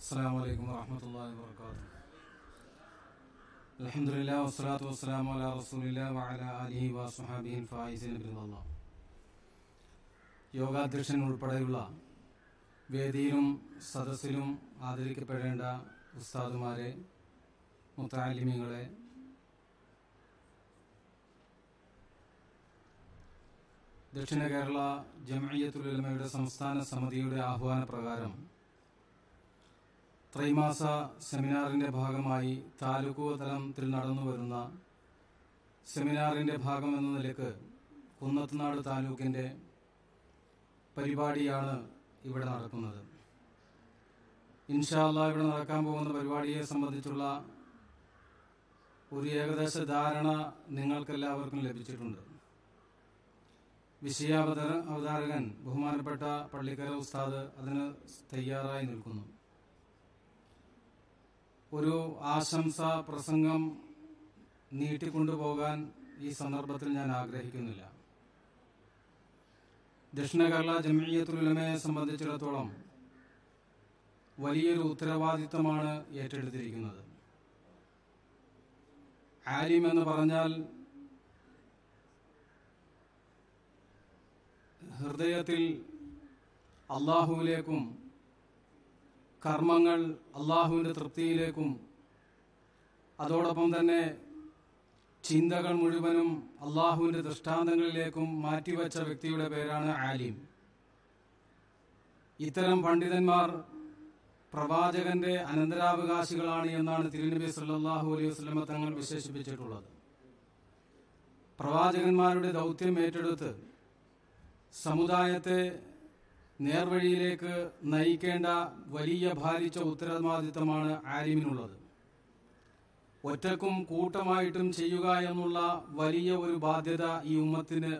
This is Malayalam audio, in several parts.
السلام عليكم ورحمة الله وبركاته الحمد لله والصلاة والسلام على رسول الله وعلى آله وصحبه الفائزين برضا الله യോഗാധ്യക്ഷൻ ഉൾപ്പെടെയുള്ള വേദിയിലും സദസ്സിലും ആദരിക്കപ്പെടേണ്ട ഉസ്താദുമാരെ മുത്താലിമ്യങ്ങളെ ദക്ഷിണ കേരള ജമയത്തുലമയുടെ സംസ്ഥാന സമിതിയുടെ ആഹ്വാന പ്രകാരം ത്രൈമാസ സെമിനാറിൻ്റെ ഭാഗമായി താലൂക്ക് തലത്തിൽ നടന്നുവരുന്ന സെമിനാറിൻ്റെ ഭാഗമെന്ന നിലക്ക് കുന്നത്തുനാട് താലൂക്കിൻ്റെ പരിപാടിയാണ് ഇവിടെ നടക്കുന്നത് ഇൻഷാല്ല ഇവിടെ നടക്കാൻ പോകുന്ന പരിപാടിയെ സംബന്ധിച്ചുള്ള ഒരു ഏകദേശ ധാരണ നിങ്ങൾക്കെല്ലാവർക്കും ലഭിച്ചിട്ടുണ്ട് വിഷയാവതര അവതാരകൻ ബഹുമാനപ്പെട്ട പള്ളിക്കര ഉസ്താദ് അതിന് തയ്യാറായി നിൽക്കുന്നു ഒരു ആശംസ പ്രസംഗം നീട്ടിക്കൊണ്ടുപോകാൻ ഈ സന്ദർഭത്തിൽ ഞാൻ ആഗ്രഹിക്കുന്നില്ല ദക്ഷിണ കേരള ജമീയത്തുലമയെ സംബന്ധിച്ചിടത്തോളം വലിയൊരു ഉത്തരവാദിത്തമാണ് ഏറ്റെടുത്തിരിക്കുന്നത് ആലിം എന്ന് പറഞ്ഞാൽ ഹൃദയത്തിൽ അള്ളാഹുവിലേക്കും കർമ്മങ്ങൾ അള്ളാഹുവിൻ്റെ തൃപ്തിയിലേക്കും അതോടൊപ്പം തന്നെ ചിന്തകൾ മുഴുവനും അള്ളാഹുവിൻ്റെ ദൃഷ്ടാന്തങ്ങളിലേക്കും മാറ്റിവെച്ച വ്യക്തിയുടെ പേരാണ് ആലിം ഇത്തരം പണ്ഡിതന്മാർ പ്രവാചകന്റെ അനന്തരാവകാശികളാണ് എന്നാണ് തിരുനബി സല്ലാഹു അലൈഹി വസ്ലമ തങ്ങൾ വിശേഷിപ്പിച്ചിട്ടുള്ളത് പ്രവാചകന്മാരുടെ ദൗത്യം ഏറ്റെടുത്ത് സമുദായത്തെ നേർവഴിയിലേക്ക് നയിക്കേണ്ട വലിയ ഭാരിച്ച ഉത്തരവാദിത്തമാണ് ആലിമിനുള്ളത് ഒറ്റക്കും കൂട്ടമായിട്ടും ചെയ്യുക എന്നുള്ള വലിയ ഒരു ബാധ്യത ഈ ഉമ്മത്തിന്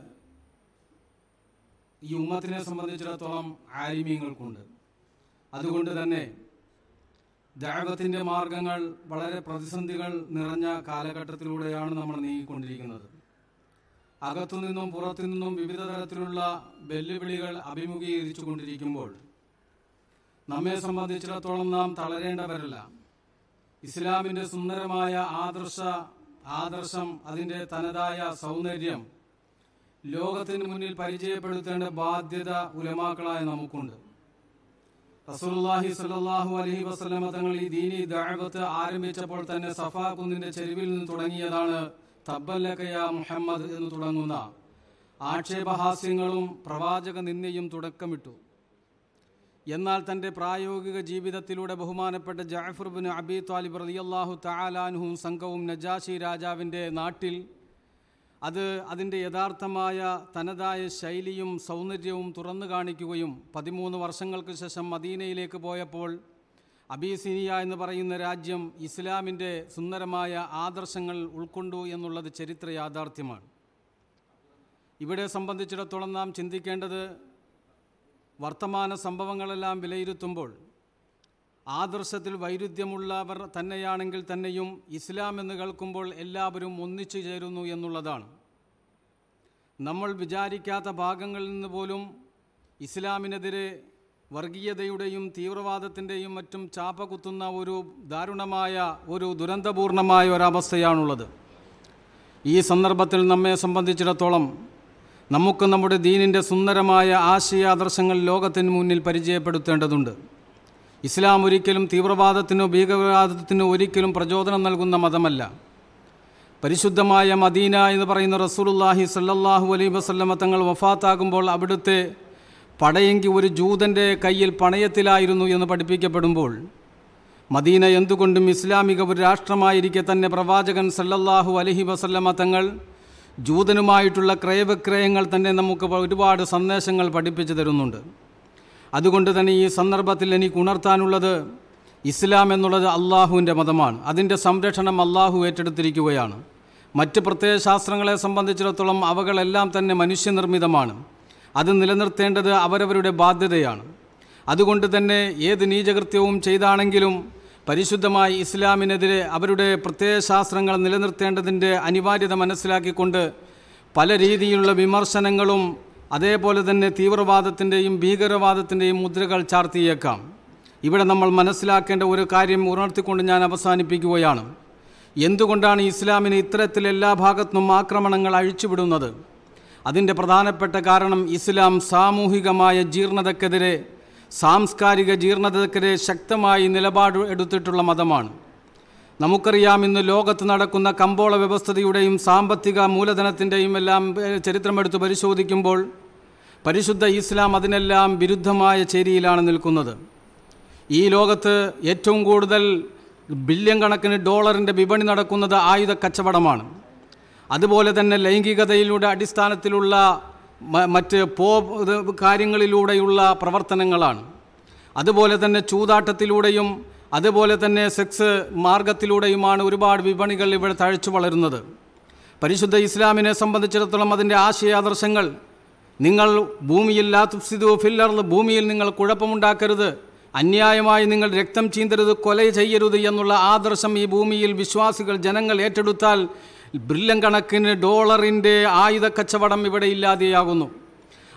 ഈ ഉമ്മത്തിനെ സംബന്ധിച്ചിടത്തോളം ആലിമ്യങ്ങൾക്കുണ്ട് അതുകൊണ്ട് തന്നെ ദാവത്തിൻ്റെ മാർഗങ്ങൾ വളരെ പ്രതിസന്ധികൾ നിറഞ്ഞ കാലഘട്ടത്തിലൂടെയാണ് നമ്മൾ നീങ്ങിക്കൊണ്ടിരിക്കുന്നത് അകത്തുനിന്നും പുറത്തുനിന്നും വിവിധ തരത്തിലുള്ള വെല്ലുവിളികൾ അഭിമുഖീകരിച്ചു കൊണ്ടിരിക്കുമ്പോൾ നമ്മെ സംബന്ധിച്ചിടത്തോളം നാം തളരേണ്ടവരല്ല ഇസ്ലാമിൻ്റെ സുന്ദരമായ ആദർശ ആദർശം അതിൻ്റെ തനതായ സൗന്ദര്യം ലോകത്തിന് മുന്നിൽ പരിചയപ്പെടുത്തേണ്ട ബാധ്യത ഉലമാക്കളായ നമുക്കുണ്ട് റസൂലുള്ളാഹി സ്വല്ലല്ലാഹു അലൈഹി വസല്ലമ തങ്ങൾ ഈ ദീനി ദഅവത്ത് ആരംഭിച്ചപ്പോൾ തന്നെ സഫാ കുന്നിന്റെ ചെരുവിൽ നിന്ന് തുടങ്ങിയതാണ് തബ്ബലക്കയ മുഹമ്മദ് എന്ന് തുടങ്ങുന്ന ആക്ഷേപഹാസ്യങ്ങളും പ്രവാചക നിന്ദയും തുടക്കമിട്ടു എന്നാൽ തൻ്റെ പ്രായോഗിക ജീവിതത്തിലൂടെ ബഹുമാനപ്പെട്ട ജാഫർ ബിൻ അബി താലിബ് റലിയല്ലാഹു താലാനുഹും സംഘവും നജാഷി രാജാവിൻ്റെ നാട്ടിൽ അത് അതിൻ്റെ യഥാർത്ഥമായ തനതായ ശൈലിയും സൗന്ദര്യവും തുറന്നു കാണിക്കുകയും പതിമൂന്ന് വർഷങ്ങൾക്ക് ശേഷം മദീനയിലേക്ക് പോയപ്പോൾ അബീസിനിയ എന്ന് പറയുന്ന രാജ്യം ഇസ്ലാമിൻ്റെ സുന്ദരമായ ആദർശങ്ങൾ ഉൾക്കൊണ്ടു എന്നുള്ളത് ചരിത്ര യാഥാർത്ഥ്യമാണ് ഇവിടെ സംബന്ധിച്ചിടത്തോളം നാം ചിന്തിക്കേണ്ടത് വർത്തമാന സംഭവങ്ങളെല്ലാം വിലയിരുത്തുമ്പോൾ ആദർശത്തിൽ വൈരുദ്ധ്യമുള്ളവർ തന്നെയാണെങ്കിൽ തന്നെയും ഇസ്ലാം എന്ന് കേൾക്കുമ്പോൾ എല്ലാവരും ഒന്നിച്ചു ചേരുന്നു എന്നുള്ളതാണ് നമ്മൾ വിചാരിക്കാത്ത ഭാഗങ്ങളിൽ നിന്ന് പോലും ഇസ്ലാമിനെതിരെ വർഗീയതയുടെയും തീവ്രവാദത്തിൻ്റെയും മറ്റും ചാപ്പ കുത്തുന്ന ഒരു ദാരുണമായ ഒരു ദുരന്തപൂർണമായ ഒരവസ്ഥയാണുള്ളത് ഈ സന്ദർഭത്തിൽ നമ്മെ സംബന്ധിച്ചിടത്തോളം നമുക്ക് നമ്മുടെ ദീനിൻ്റെ സുന്ദരമായ ആശയ ആദർശങ്ങൾ ലോകത്തിന് മുന്നിൽ പരിചയപ്പെടുത്തേണ്ടതുണ്ട് ഇസ്ലാം ഒരിക്കലും തീവ്രവാദത്തിനോ ഭീകരവാദത്തിനോ ഒരിക്കലും പ്രചോദനം നൽകുന്ന മതമല്ല പരിശുദ്ധമായ മദീന എന്ന് പറയുന്ന റസൂലുള്ളാഹി സല്ലാഹു അലൈഹി വസല്ലമ തങ്ങൾ വഫാത്താകുമ്പോൾ അവിടുത്തെ പടയെങ്കി ഒരു ജൂതൻ്റെ കയ്യിൽ പണയത്തിലായിരുന്നു എന്ന് പഠിപ്പിക്കപ്പെടുമ്പോൾ മദീന എന്തുകൊണ്ടും ഇസ്ലാമിക ഒരു രാഷ്ട്രമായിരിക്കെ തന്നെ പ്രവാചകൻ സല്ലല്ലാഹു അലഹി വസല്ലമ തങ്ങൾ ജൂതനുമായിട്ടുള്ള ക്രയവിക്രയങ്ങൾ തന്നെ നമുക്ക് ഒരുപാട് സന്ദേശങ്ങൾ പഠിപ്പിച്ചു തരുന്നുണ്ട് അതുകൊണ്ട് തന്നെ ഈ സന്ദർഭത്തിൽ എനിക്ക് ഉണർത്താനുള്ളത് ഇസ്ലാം എന്നുള്ളത് അള്ളാഹുവിൻ്റെ മതമാണ് അതിൻ്റെ സംരക്ഷണം അള്ളാഹു ഏറ്റെടുത്തിരിക്കുകയാണ് മറ്റ് പ്രത്യയശാസ്ത്രങ്ങളെ ശാസ്ത്രങ്ങളെ സംബന്ധിച്ചിടത്തോളം അവകളെല്ലാം തന്നെ മനുഷ്യനിർമ്മിതമാണ് അത് നിലനിർത്തേണ്ടത് അവരവരുടെ ബാധ്യതയാണ് അതുകൊണ്ട് തന്നെ ഏത് നീചകൃത്യവും ചെയ്താണെങ്കിലും പരിശുദ്ധമായി ഇസ്ലാമിനെതിരെ അവരുടെ പ്രത്യയശാസ്ത്രങ്ങൾ നിലനിർത്തേണ്ടതിൻ്റെ അനിവാര്യത മനസ്സിലാക്കിക്കൊണ്ട് പല രീതിയിലുള്ള വിമർശനങ്ങളും അതേപോലെ തന്നെ തീവ്രവാദത്തിൻ്റെയും ഭീകരവാദത്തിൻ്റെയും മുദ്രകൾ ചാർത്തിയേക്കാം ഇവിടെ നമ്മൾ മനസ്സിലാക്കേണ്ട ഒരു കാര്യം ഉണർത്തിക്കൊണ്ട് ഞാൻ അവസാനിപ്പിക്കുകയാണ് എന്തുകൊണ്ടാണ് ഇസ്ലാമിന് ഇത്തരത്തിൽ എല്ലാ ഭാഗത്തും ആക്രമണങ്ങൾ അഴിച്ചുവിടുന്നത് അതിൻ്റെ പ്രധാനപ്പെട്ട കാരണം ഇസ്ലാം സാമൂഹികമായ ജീർണതക്കെതിരെ സാംസ്കാരിക ജീർണതക്കെതിരെ ശക്തമായി നിലപാട് എടുത്തിട്ടുള്ള മതമാണ് നമുക്കറിയാം ഇന്ന് ലോകത്ത് നടക്കുന്ന കമ്പോള വ്യവസ്ഥതയുടെയും സാമ്പത്തിക മൂലധനത്തിൻ്റെയും എല്ലാം ചരിത്രമെടുത്ത് പരിശോധിക്കുമ്പോൾ പരിശുദ്ധ ഇസ്ലാം അതിനെല്ലാം വിരുദ്ധമായ ചേരിയിലാണ് നിൽക്കുന്നത് ഈ ലോകത്ത് ഏറ്റവും കൂടുതൽ ബില്യൺ കണക്കിന് ഡോളറിൻ്റെ വിപണി നടക്കുന്നത് ആയുധ കച്ചവടമാണ് അതുപോലെ തന്നെ ലൈംഗികതയിലൂടെ അടിസ്ഥാനത്തിലുള്ള മറ്റ് പോ കാര്യങ്ങളിലൂടെയുള്ള പ്രവർത്തനങ്ങളാണ് അതുപോലെ തന്നെ ചൂതാട്ടത്തിലൂടെയും അതുപോലെ തന്നെ സെക്സ് മാർഗത്തിലൂടെയുമാണ് ഒരുപാട് വിപണികൾ ഇവിടെ തഴച്ചു വളരുന്നത് പരിശുദ്ധ ഇസ്ലാമിനെ സംബന്ധിച്ചിടത്തോളം അതിൻ്റെ ആശയാദർശങ്ങൾ നിങ്ങൾ ഭൂമിയിൽ ലാതുപ്സിദു ഫില്ലർ ഭൂമിയിൽ നിങ്ങൾ കുഴപ്പമുണ്ടാക്കരുത് അന്യായമായി നിങ്ങൾ രക്തം ചീന്തരുത് കൊല ചെയ്യരുത് എന്നുള്ള ആദർശം ഈ ഭൂമിയിൽ വിശ്വാസികൾ ജനങ്ങൾ ഏറ്റെടുത്താൽ ബ്രില്യൻ കണക്കിന് ഡോളറിൻ്റെ ആയുധ കച്ചവടം ഇവിടെ ഇല്ലാതെയാകുന്നു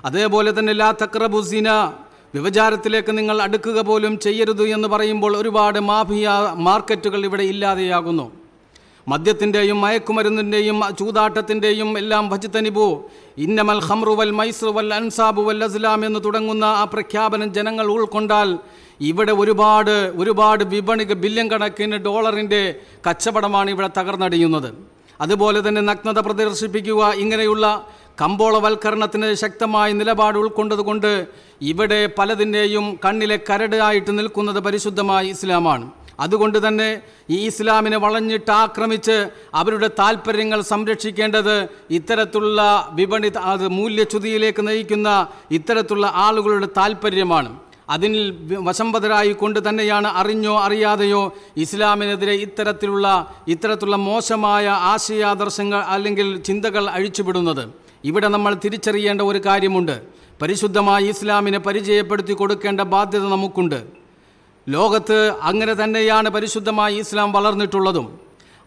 അതേപോലെ തന്നെ ലാ തക്രബുസിന വ്യവചാരത്തിലേക്ക് നിങ്ങൾ അടുക്കുക പോലും ചെയ്യരുത് എന്ന് പറയുമ്പോൾ ഒരുപാട് മാഫിയ മാർക്കറ്റുകൾ ഇവിടെ ഇല്ലാതെയാകുന്നു മദ്യത്തിൻ്റെയും മയക്കുമരുന്നിൻ്റെയും ചൂതാട്ടത്തിൻ്റെയും എല്ലാം ഭജിത്തനിബു ഇന്നമൽ ഹംറു വൽ വൽ അൻസാബു വൽ അസ്ലാം എന്ന് തുടങ്ങുന്ന ആ പ്രഖ്യാപനം ജനങ്ങൾ ഉൾക്കൊണ്ടാൽ ഇവിടെ ഒരുപാട് ഒരുപാട് വിപണി ബില്യൻ കണക്കിന് ഡോളറിൻ്റെ കച്ചവടമാണ് ഇവിടെ തകർന്നടിയുന്നത് അതുപോലെ തന്നെ നഗ്നത പ്രദർശിപ്പിക്കുക ഇങ്ങനെയുള്ള കമ്പോളവൽക്കരണത്തിന് ശക്തമായ നിലപാട് ഉൾക്കൊണ്ടതുകൊണ്ട് ഇവിടെ പലതിൻ്റെയും കണ്ണിലെ കരടായിട്ട് നിൽക്കുന്നത് പരിശുദ്ധമായ ഇസ്ലാമാണ് അതുകൊണ്ട് തന്നെ ഈ ഇസ്ലാമിനെ വളഞ്ഞിട്ട് ആക്രമിച്ച് അവരുടെ താല്പര്യങ്ങൾ സംരക്ഷിക്കേണ്ടത് ഇത്തരത്തിലുള്ള വിപണി അത് മൂല്യച്യുതിയിലേക്ക് നയിക്കുന്ന ഇത്തരത്തിലുള്ള ആളുകളുടെ താല്പര്യമാണ് അതിൽ കൊണ്ട് തന്നെയാണ് അറിഞ്ഞോ അറിയാതെയോ ഇസ്ലാമിനെതിരെ ഇത്തരത്തിലുള്ള ഇത്തരത്തിലുള്ള മോശമായ ആശയാദർശങ്ങൾ അല്ലെങ്കിൽ ചിന്തകൾ അഴിച്ചുവിടുന്നത് ഇവിടെ നമ്മൾ തിരിച്ചറിയേണ്ട ഒരു കാര്യമുണ്ട് പരിശുദ്ധമായി ഇസ്ലാമിനെ പരിചയപ്പെടുത്തി കൊടുക്കേണ്ട ബാധ്യത നമുക്കുണ്ട് ലോകത്ത് അങ്ങനെ തന്നെയാണ് പരിശുദ്ധമായി ഇസ്ലാം വളർന്നിട്ടുള്ളതും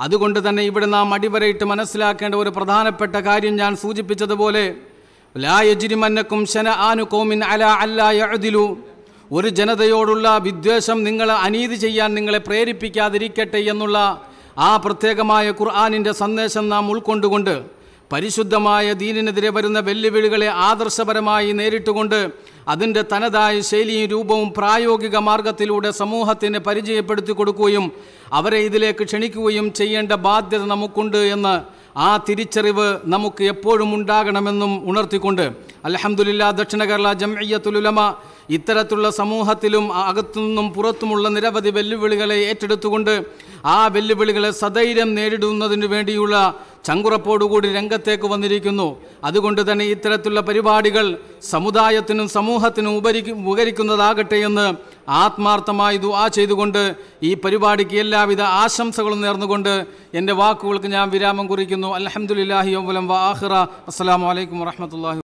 അതുകൊണ്ട് തന്നെ ഇവിടെ നാം അടിവരയിട്ട് മനസ്സിലാക്കേണ്ട ഒരു പ്രധാനപ്പെട്ട കാര്യം ഞാൻ സൂചിപ്പിച്ചതുപോലെ ലാ യജിരിമന്നക്കും ശന ആനു കോമിൻ അല അല്ലാ യഴുതിലു ഒരു ജനതയോടുള്ള വിദ്വേഷം നിങ്ങൾ അനീതി ചെയ്യാൻ നിങ്ങളെ പ്രേരിപ്പിക്കാതിരിക്കട്ടെ എന്നുള്ള ആ പ്രത്യേകമായ ഖുർആാനിൻ്റെ സന്ദേശം നാം ഉൾക്കൊണ്ടുകൊണ്ട് പരിശുദ്ധമായ ദീനിനെതിരെ വരുന്ന വെല്ലുവിളികളെ ആദർശപരമായി നേരിട്ടുകൊണ്ട് അതിൻ്റെ തനതായ ശൈലിയും രൂപവും പ്രായോഗിക മാർഗത്തിലൂടെ സമൂഹത്തിന് പരിചയപ്പെടുത്തി കൊടുക്കുകയും അവരെ ഇതിലേക്ക് ക്ഷണിക്കുകയും ചെയ്യേണ്ട ബാധ്യത നമുക്കുണ്ട് എന്ന് ആ തിരിച്ചറിവ് നമുക്ക് എപ്പോഴും ഉണ്ടാകണമെന്നും ഉണർത്തിക്കൊണ്ട് അലഹമുല്ല ദക്ഷിണ കേരള ജംഇയ്യത്തുലുലമ ഇത്തരത്തിലുള്ള സമൂഹത്തിലും അകത്തുനിന്നും പുറത്തുമുള്ള നിരവധി വെല്ലുവിളികളെ ഏറ്റെടുത്തുകൊണ്ട് ആ വെല്ലുവിളികളെ സധൈര്യം നേരിടുന്നതിനു വേണ്ടിയുള്ള ചങ്കുറപ്പോടുകൂടി രംഗത്തേക്ക് വന്നിരിക്കുന്നു അതുകൊണ്ട് തന്നെ ഇത്തരത്തിലുള്ള പരിപാടികൾ സമുദായത്തിനും സമൂഹത്തിനും ഉപരി ഉപകരിക്കുന്നതാകട്ടെ എന്ന് ആത്മാർത്ഥമായി ദുആ ചെയ്തുകൊണ്ട് ഈ പരിപാടിക്ക് എല്ലാവിധ ആശംസകളും നേർന്നുകൊണ്ട് എൻ്റെ വാക്കുകൾക്ക് ഞാൻ വിരാമം കുറിക്കുന്നു അലഹമുല്ലാഹി വലം വാഹിറ അസ്സാം വലൈക്കും വാഹമത്തല്ലാഹി